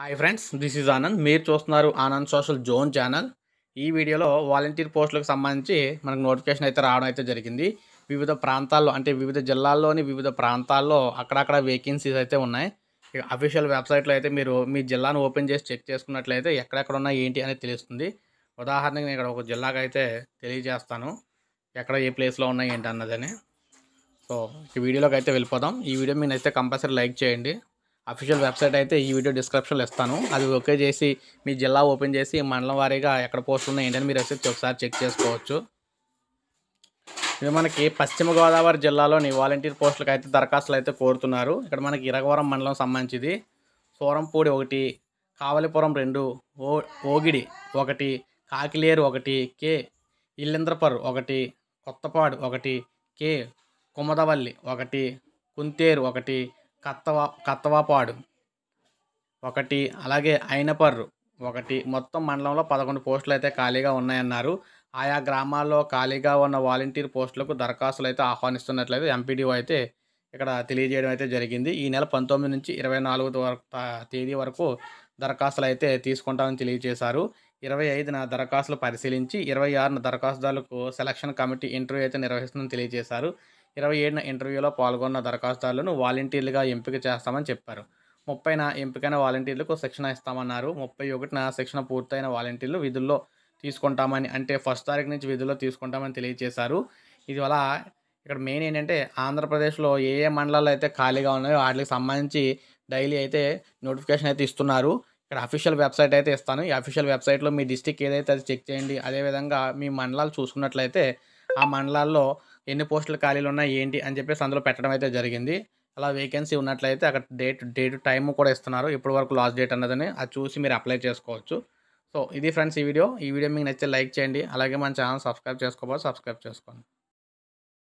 hi friends this is Anand మీరు చూస్తున్నారు Anand social zone channel ఈ వీడియోలో వాలంటీర్ పోస్టులకు సంబంధించి మనకు నోటిఫికేషన్ అయితే రావడం అయితే జరిగింది వివిధ ప్రాంతాల్లో అంటే వివిధ జిల్లాల్లోని వివిధ ప్రాంతాల్లో అక్కడక్కడ వేకెన్సీస్ అయితే ఉన్నాయి ఇక అఫీషియల్ వెబ్సైట్లో అయితే మీరు మీ జిల్లాను ఓపెన్ చేసి చెక్ చేసుకున్నట్లయితే ఎక్కడెక్కడ ఉన్నాయి ఏంటి అనేది తెలుస్తుంది ఉదాహరణకి నేను ఇక్కడ ఒక జిల్లాకు అయితే తెలియజేస్తాను ఎక్కడ ఏ ప్లేస్లో ఉన్నాయి ఏంటి అన్నదని సో ఈ వీడియోలోకి అయితే వెళ్ళిపోదాం ఈ వీడియో మీనైతే కంపల్సరీ లైక్ చేయండి అఫీషియల్ వెబ్సైట్ అయితే ఈ వీడియో డిస్క్రిప్షన్లో ఇస్తాను అది ఓకే చేసి మీ జిల్లా ఓపెన్ చేసి మండలం వారీగా ఎక్కడ పోస్టులు ఉన్నాయి ఏంటని మీరు వచ్చి ఒకసారి చెక్ చేసుకోవచ్చు ఇది మనకి పశ్చిమ గోదావరి జిల్లాలోని వాలంటీర్ పోస్టులకు అయితే దరఖాస్తులు అయితే కోరుతున్నారు ఇక్కడ మనకి ఇరగవరం మండలం సంబంధించింది సూరంపూడి ఒకటి కావలిపురం రెండు ఓ ఓగిడి ఒకటి కాకిలేరు ఒకటి కే ఇల్లింద్రపర్ ఒకటి కొత్తపాడు ఒకటి కే కుమదవల్లి ఒకటి కుంతేరు ఒకటి కత్తవా కత్తవాపాడు ఒకటి అలాగే అయినపర్రు ఒకటి మొత్తం మండలంలో పదకొండు పోస్టులు అయితే ఖాళీగా ఉన్నాయన్నారు ఆయా గ్రామాల్లో ఖాళీగా ఉన్న వాలంటీర్ పోస్టులకు దరఖాస్తులు అయితే ఆహ్వానిస్తున్నట్లయితే ఎంపీడీఓ అయితే ఇక్కడ తెలియజేయడం అయితే జరిగింది ఈ నెల పంతొమ్మిది నుంచి ఇరవై నాలుగు వరకు తేదీ వరకు దరఖాస్తులు అయితే తీసుకుంటామని తెలియజేశారు ఇరవై ఐదున దరఖాస్తులు పరిశీలించి ఇరవై ఆరున దరఖాస్తుదారులకు సెలక్షన్ కమిటీ ఇంటర్వ్యూ అయితే నిర్వహిస్తుందని తెలియజేశారు ఇరవై ఏడున ఇంటర్వ్యూలో పాల్గొన్న దరఖాస్తుదారులను వాలంటీర్లుగా ఎంపిక చేస్తామని చెప్పారు ముప్పైన ఎంపికైన వాలంటీర్లకు శిక్షణ ఇస్తామన్నారు ముప్పై ఒకటిన శిక్షణ పూర్తయిన వాలంటీర్లు విధుల్లో తీసుకుంటామని అంటే ఫస్ట్ తారీఖు నుంచి విధుల్లో తీసుకుంటామని తెలియజేశారు ఇది వల్ల ఇక్కడ మెయిన్ ఏంటంటే ఆంధ్రప్రదేశ్లో ఏ ఏ మండలాలు అయితే ఖాళీగా ఉన్నాయో వాటికి సంబంధించి డైలీ అయితే నోటిఫికేషన్ అయితే ఇస్తున్నారు ఇక్కడ అఫీషియల్ వెబ్సైట్ అయితే ఇస్తాను ఈ అఫీషియల్ వెబ్సైట్లో మీ డిస్టిక్ ఏదైతే అది చెక్ చేయండి అదేవిధంగా మీ మండలాలు చూసుకున్నట్లయితే ఆ మండలాల్లో ఎన్ని పోస్టులు ఖాళీలు ఉన్నాయి ఏంటి అని చెప్పేసి అందులో పెట్టడం అయితే జరిగింది అలా వేకెన్సీ ఉన్నట్లయితే అక్కడ డేట్ డేట్ టైమ్ కూడా ఇస్తున్నారు ఇప్పటి వరకు లాస్ట్ డేట్ అన్నదని అది చూసి మీరు అప్లై చేసుకోవచ్చు సో ఇది ఫ్రెండ్స్ ఈ వీడియో ఈ వీడియో మీకు నచ్చితే లైక్ చేయండి అలాగే మన ఛానల్ సబ్స్క్రైబ్ చేసుకోవాలి సబ్స్క్రైబ్ చేసుకోండి